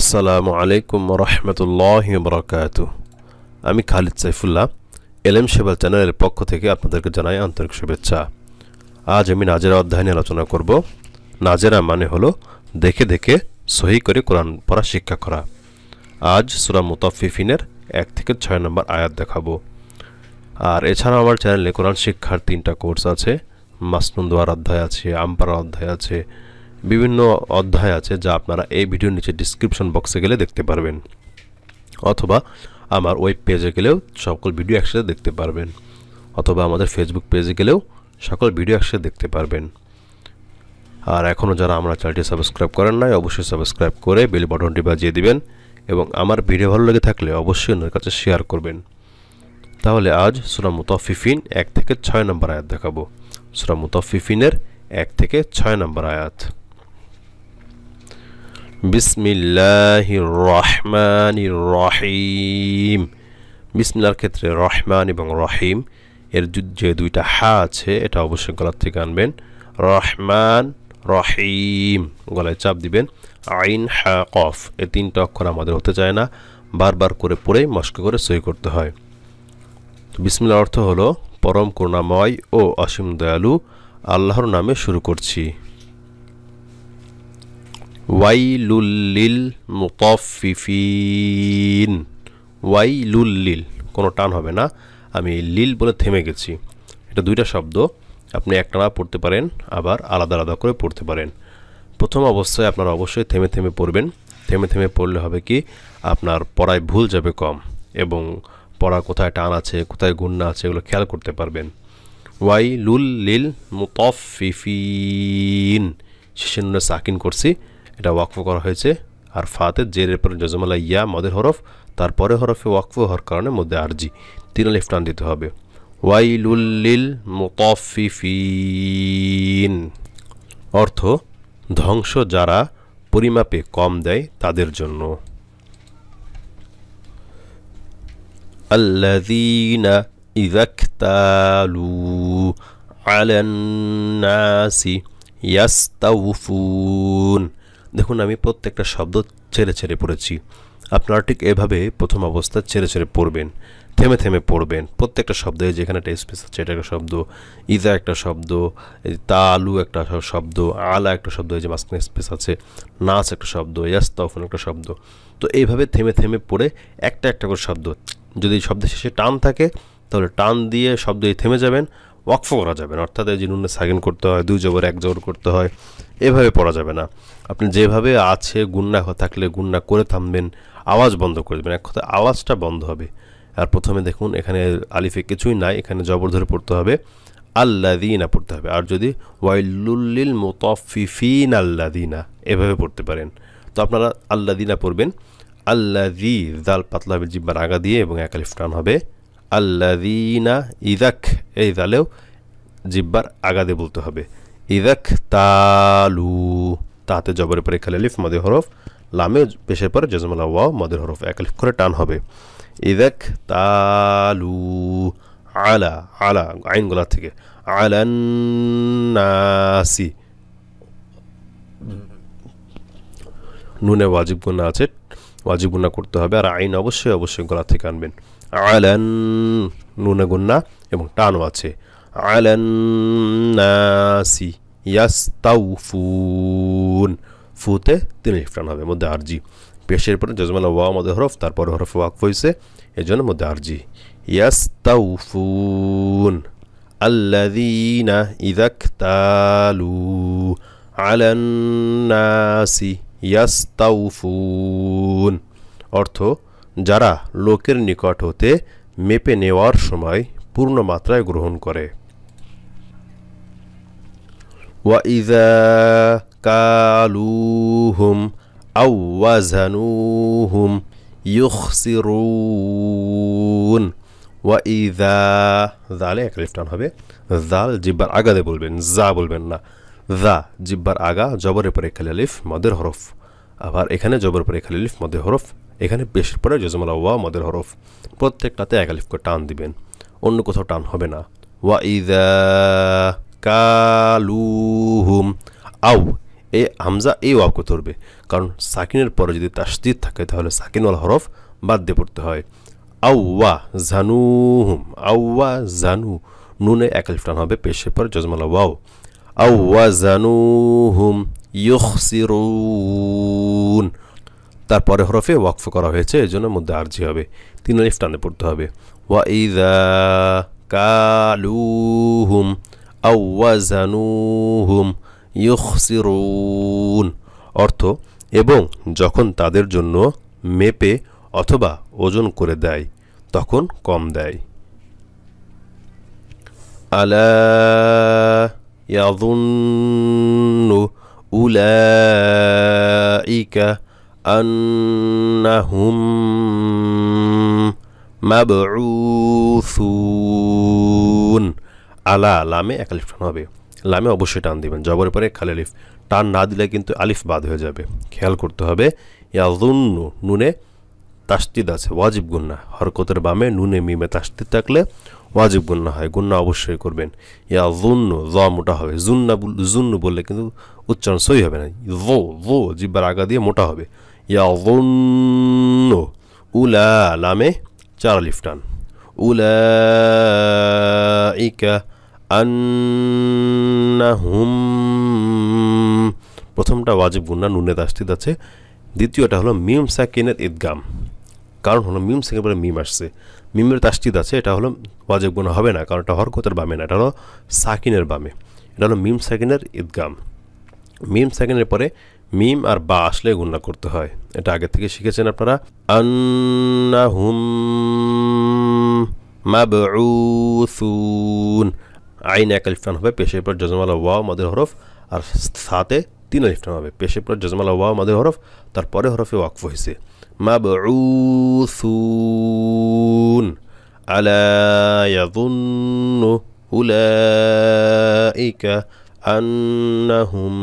আসসালামু আলাইকুম রহমতুল্লাহ বরকাত আমি খালিদ সাইফুল্লাহ এলএম সেবা চ্যানেলের পক্ষ থেকে আপনাদেরকে জানাই আন্তরিক শুভেচ্ছা আজ আমি নাজেরা অধ্যায় নিয়ে আলোচনা করব নাজেরা মানে হলো দেখে দেখে সহি করে কোরআন পড়া শিক্ষা করা আজ সুরা মুতাফিফিনের এক থেকে ছয় নম্বর আয়াত দেখাবো আর এছাড়াও আমার চ্যানেলে কোরআন শিক্ষার তিনটা কোর্স আছে মাসনুন্দোয়ার অধ্যায় আছে আমপাড়া অধ্যায় আছে বিভিন্ন অধ্যায় আছে যা আপনারা এই ভিডিওর নিচে ডিসক্রিপশন বক্সে গেলে দেখতে পারবেন অথবা আমার ওয়েব পেজে গেলেও সকল ভিডিও একসাথে দেখতে পারবেন অথবা আমাদের ফেসবুক পেজে গেলেও সকল ভিডিও একসাথে দেখতে পারবেন আর এখনও যারা আমরা চ্যানেলটি সাবস্ক্রাইব করেন নাই অবশ্যই সাবস্ক্রাইব করে বেল বাটনটি বাজিয়ে দিবেন এবং আমার ভিডিও ভালো লেগে থাকলে অবশ্যই ওনার কাছে শেয়ার করবেন তাহলে আজ সুরা মুতাফিফিন এক থেকে ছয় নম্বর আয়াত দেখাবো সুরা মুতাফিফিনের এক থেকে ছয় নম্বর আয়াত বিসমিল্লাহির রহমানির রহিম বিসমিল্লার ক্ষেত্রে রহমান এবং রহিম এর যে দুইটা হা আছে এটা অবশ্যই গলার থেকে আনবেন রহমান রহিম গলায় চাপ দিবেন আইন হা কফ এ তিনটা অক্ষর আমাদের হতে চায় না বারবার করে পড়ে মস্ক করে সই করতে হয় বিসমিল্লার অর্থ হলো পরম করুণাময় ও অসীম দয়ালু আল্লাহর নামে শুরু করছি ওয়াইলুল্লিল মুতফিফিন ওয়াইলুল্লিল কোনো টান হবে না আমি লিল বলে থেমে গেছি এটা দুইটা শব্দ আপনি একটানা পড়তে পারেন আবার আলাদা আলাদা করে পড়তে পারেন প্রথম অবস্থায় আপনারা অবশ্যই থেমে থেমে পড়বেন থেমে থেমে পড়লে হবে কি আপনার পড়ায় ভুল যাবে কম এবং পড়া কোথায় টান আছে কোথায় গুন্না আছে এগুলো খেয়াল করতে পারবেন ওয়াই লুল লিল মুতফিফিন শেষে সাকিন করছি এটা ওয়াকফ করা হয়েছে আর ফাতের জেরের পরে জজমালা ইয়া মদের হরফ তারপরে হরফে ওয়াকফ হওয়ার কারণে মধ্যে আরজি তিন লিফটান দিতে হবে ওয়াইলুল্লিল মুতফিফিন অর্থ ধ্বংস যারা পরিমাপে কম দেয় তাদের জন্য الذين إذا اكتالوا على الناس يستوفون দেখুন আমি প্রত্যেকটা শব্দ ছেড়ে ছেড়ে পড়েছি আপনারা ঠিক এভাবে প্রথম অবস্থা ছেড়ে ছেড়ে পড়বেন থেমে থেমে পড়বেন প্রত্যেকটা শব্দে যেখানে একটা স্পেস আছে এটা একটা শব্দ ইজা একটা শব্দ তালু একটা শব্দ আলা একটা শব্দ এই যে মাঝখানে স্পেস আছে নাচ একটা শব্দ ইয়াস্তফন একটা শব্দ তো এইভাবে থেমে থেমে পড়ে একটা একটা করে শব্দ যদি শব্দের শেষে টান থাকে তাহলে টান দিয়ে শব্দই থেমে যাবেন ওয়াকফ করা যাবে না অর্থাৎ এই জিনুনে সাগেন করতে হয় দুই জবর এক জবর করতে হয় এভাবে পড়া যাবে না আপনি যেভাবে আছে গুন্না থাকলে গুন্না করে থামবেন আওয়াজ বন্ধ করে দেবেন এক কথা আওয়াজটা বন্ধ হবে আর প্রথমে দেখুন এখানে আলিফে কিছুই নাই এখানে জবর ধরে পড়তে হবে দিনা পড়তে হবে আর যদি ওয়াইলুল্লিল মোতফিফিন দিনা এভাবে পড়তে পারেন তো আপনারা দিনা পড়বেন দি জাল পাতলা হবে জিব্বার আগা দিয়ে এবং একালিফ টান হবে আল্লাদিনা ইদাক এই দালেও জিব্বার আগাদে বলতে হবে ইদাক তালু তাতে জবরে পরে খালিফ মদে হরফ লামে পেশের পরে জজমালা ওয়া মদের হরফ একালিফ করে টান হবে ইদাক তালু আলা আলা আইন গলা থেকে আলান্নাসি নুনে ওয়াজিব গুণা আছে ওয়াজিবুন্না করতে হবে আর আইন অবশ্যই অবশ্যই গলা থেকে আনবেন আলান নুনে গুন্না এবং টানও আছে আলান্নাসি ইয়াস্তাউফুন ফুতে তিনি টান হবে মধ্যে আরজি পেশের পরে যজমালা ওয়া মধ্যে হরফ তারপর হরফ ওয়াক হয়েছে এই জন্য মধ্যে আরজি ইয়াস্তাউফুন আল্লাদিনা ইদাক তালু আলান্নাসি ইয়াস্তাউফুন অর্থ যারা লোকের নিকট হতে মেপে নেওয়ার সময় পূর্ণ মাত্রায় গ্রহণ করে ওয়াইজা কালুহুম আউওয়াজানুহুম ইউখসিরুন ওয়াইদা জালে এক লিফটান হবে জাল জিব্বার আগাদে বলবেন যা বলবেন না দা জিব্বার আগা জবরের পরে খালিলিফ মদের হরফ আবার এখানে জবর পরে খালিলিফ মদের হরফ এখানে পেশের পরে জজমালা ওয়া মদের হরফ প্রত্যেকটাতে এক আলিফকে টান দিবেন অন্য কোথাও টান হবে না ওয়া ইদা কালুহুম আউ এ হামজা এই ওয়াবকে ধরবে কারণ সাকিনের পরে যদি তাসদিদ থাকে তাহলে সাকিনওয়ালা হরফ বাদ দিয়ে পড়তে হয় আউওয়া জানুহুম আউওয়া জানু নুনে এক আলিফ টান হবে পেশের পর জজমালা ওয়াও أو ওয়াজানুহুম ইউখসিরুন তারপরে হরফে ওয়াকফ করা হয়েছে এই জন্য মধ্যে আর্জি হবে তিন আলিফ টানে পড়তে হবে ওয়া কালুহুম আও ওয়াজানুহুম ইউখসিরুন অর্থ এবং যখন তাদের জন্য মেপে অথবা ওজন করে দেয় তখন কম দেয় আলা يظن أولئك أنهم মাবউসুন আলা লামে এক আলিফ টান হবে লামে অবশ্যই টান দিবেন জবরের পরে খালি আলিফ টান না দিলে কিন্তু আলিফ বাদ হয়ে যাবে খেয়াল করতে হবে ইয়াজুন্নু নুনে তাস্তিদ আছে ওয়াজিব গুন্না হরকতের বামে নুনে মিমে তাস্তিদ থাকলে ওয়াজিব গুন্না হয় গুন্না অবশ্যই করবেন ইয়া জুন্ন জ মোটা হবে জুন্না জুন্ন বললে কিন্তু উচ্চারণ সই হবে না জো জো জিব্বার আগা দিয়ে মোটা হবে ইয়া জুন্ন উলা লামে চার লিফটান উলা ইকা আন্নাহুম প্রথমটা ওয়াজিব গুন্না নুনে তাস্তিদ আছে দ্বিতীয়টা হলো মিম সাকিনের ইদগাম কারণ হলো মিম সেকের পরে মিম আসছে মিমের তাস্তিদ আছে এটা হলো ওয়াজেব গুণ হবে না কারণ এটা হরকতের বামে না এটা হলো সাকিনের বামে এটা হলো মিম সাকিনের ঈদগাম মিম সাকিনের পরে মিম আর বা আসলে গুণনা করতে হয় এটা আগে থেকে শিখেছেন আপনারা আন্নাহুম মাবউসুন আইন এক আলিফান হবে পেশের পর জজমালা ওয়া মাদের হরফ আর সাথে তিন আলিফান হবে পেশের পর জজমালা ওয়া মাদের হরফ তারপরে হরফে ওয়াকফ হয়েছে مبعوثون ألا يظن أولئك أنهم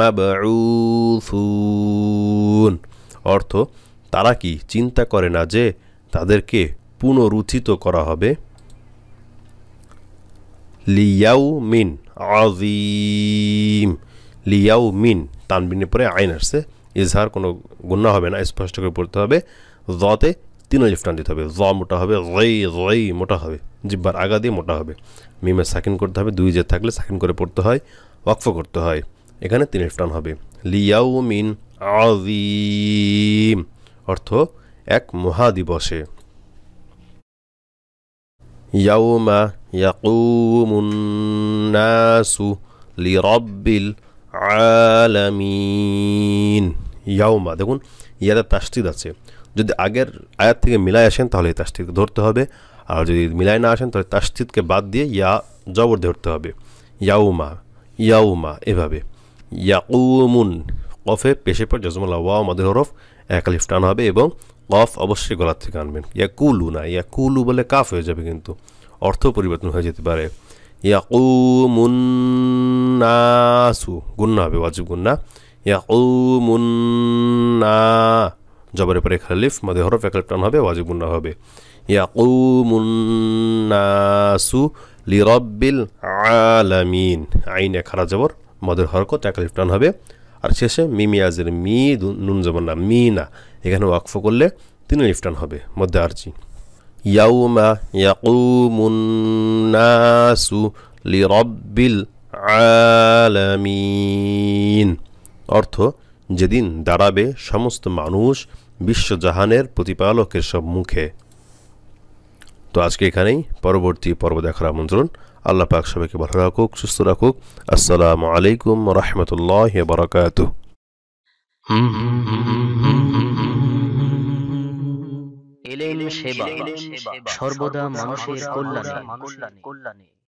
মাবউথুন অর্থ তারা কি চিন্তা করে না যে তাদেরকে পুনরুত্থিত করা হবে লিয়াউ মিন আজিম লিয়াউমিন তানবিনের পরে আইন আসছে ইজহার কোনো গুণা হবে না স্পষ্ট করে পড়তে হবে জতে তিন লিফটান দিতে হবে জ মোটা হবে রই রই মোটা হবে জিব্বার আগা দিয়ে মোটা হবে মিমে সাকিন করতে হবে দুই জের থাকলে সাকিন করে পড়তে হয় ওয়াকফ করতে হয় এখানে তিন লিফটান হবে লিয়াউ মিন আজিম অর্থ এক মহাদিবসে ইয়াউমা ইয়াকুমুন্নাসু লিরব্বিল আলামিন ইয়াউমা দেখুন ইয়াতে তাস্তিদ আছে যদি আগের আয়াত থেকে মিলায় আসেন তাহলে এই তাস্তিদকে ধরতে হবে আর যদি মিলায় না আসেন তাহলে তাস্তিদকে বাদ দিয়ে ইয়া জবর ধরতে হবে ইয়াউমা ইয়াউমা এভাবে ইয়াকুমুন কফে পেশে পর জজমাল ওয়া আমাদের হরফ একালিফ টান হবে এবং কফ অবশ্যই গলার থেকে আনবেন ইয়াকুলু না ইয়াকুলু বলে কাফ হয়ে যাবে কিন্তু অর্থ পরিবর্তন হয়ে যেতে পারে ইয়াকুমুন্নাসু গুন্না হবে ওয়াজিব গুন্না ইয়াকুমুন্না জবরের পরে লিফ মাদে হরফ এক হবে ওয়াজিবুন্না হবে ইয়াকুমুন্নাসু লিরব্বিল আলামিন আইনে খারা জবর মদের হরকত এক লিফটান হবে আর শেষে মিমিয়াজের মি নুন জবর না মি না এখানে ওয়াকফ করলে তিন লিফটান হবে মধ্যে আরজি ইয়াউমা ইয়াকুমুন্নাসু লিরব্বিল আলামিন অর্থ যেদিন দাঁড়াবে সমস্ত মানুষ বিশ্বজাহানের প্রতিপালকের সব মুখে তো আজকে এখানেই পরবর্তী পর্ব দেখার আমন্ত্রণ আল্লাহ পাক সবাইকে ভালো রাখুক সুস্থ রাখুক আসসালামু আলাইকুম রহমতুল্লাহ বারাকাত এলেন সেবা সর্বদা মানুষের কল্যাণে